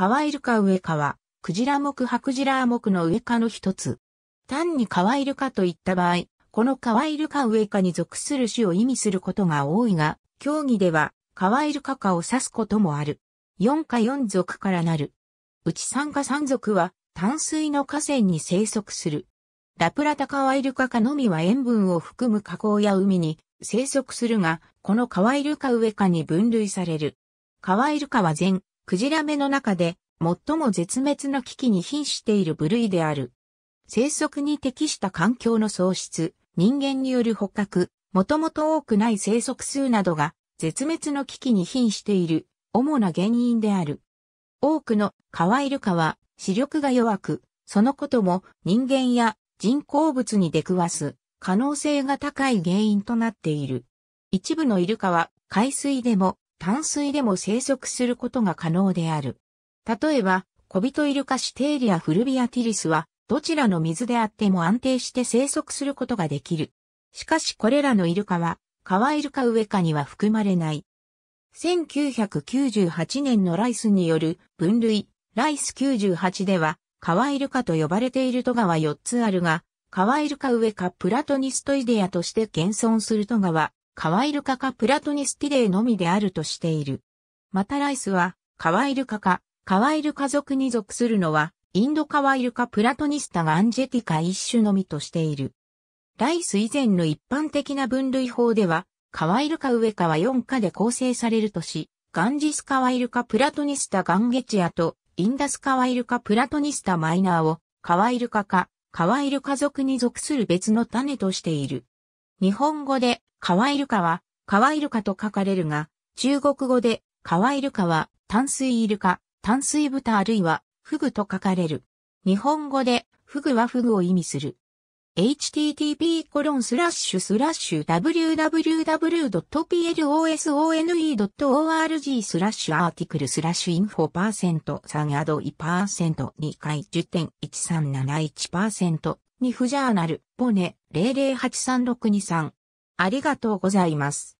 カワイルカ上は、クジラ目クジラ目の上カの一つ。単にカワイルカといった場合、このカワイルカ上カに属する種を意味することが多いが、競技ではカワイルカカを指すこともある。4か4属からなる。うち3か3属は淡水の河川に生息する。ラプラタカワイルカカのみは塩分を含む河口や海に生息するが、このカワイルカ上カに分類される。カワイルカは全クジラ目の中で最も絶滅の危機に瀕している部類である。生息に適した環境の喪失、人間による捕獲、もともと多くない生息数などが絶滅の危機に瀕している主な原因である。多くのカワイルカは視力が弱く、そのことも人間や人工物に出くわす可能性が高い原因となっている。一部のイルカは海水でも淡水でも生息することが可能である。例えば、小人イルカシテーリアフルビアティリスは、どちらの水であっても安定して生息することができる。しかしこれらのイルカは、川イルカウエカには含まれない。1998年のライスによる分類、ライス98では、川イルカと呼ばれているトガは4つあるが、川イルカウエカプラトニストイデアとして現存するトガはカワイルカかプラトニスティデイのみであるとしている。またライスは、カワイルカか、カワイル家族に属するのは、インドカワイルカプラトニスタガアンジェティカ一種のみとしている。ライス以前の一般的な分類法では、カワイルカ上は4カで構成されるとし、ガンジスカワイルカプラトニスタガンゲチアと、インダスカワイルカプラトニスタマイナーを、カワイルカか、カワイル家族に属する別の種としている。日本語で、カワイルカは、カワイルカと書かれるが、中国語で、カワイルカは、淡水イルカ、淡水豚あるいは、フグと書かれる。日本語で、フグはフグを意味する。http www.plosone.org スラッシュアーティクルスラッシュインフォーパーセント3アド 1%2 回1 0 1 3 7 1ニフジャーナルポネ0083623ありがとうございます。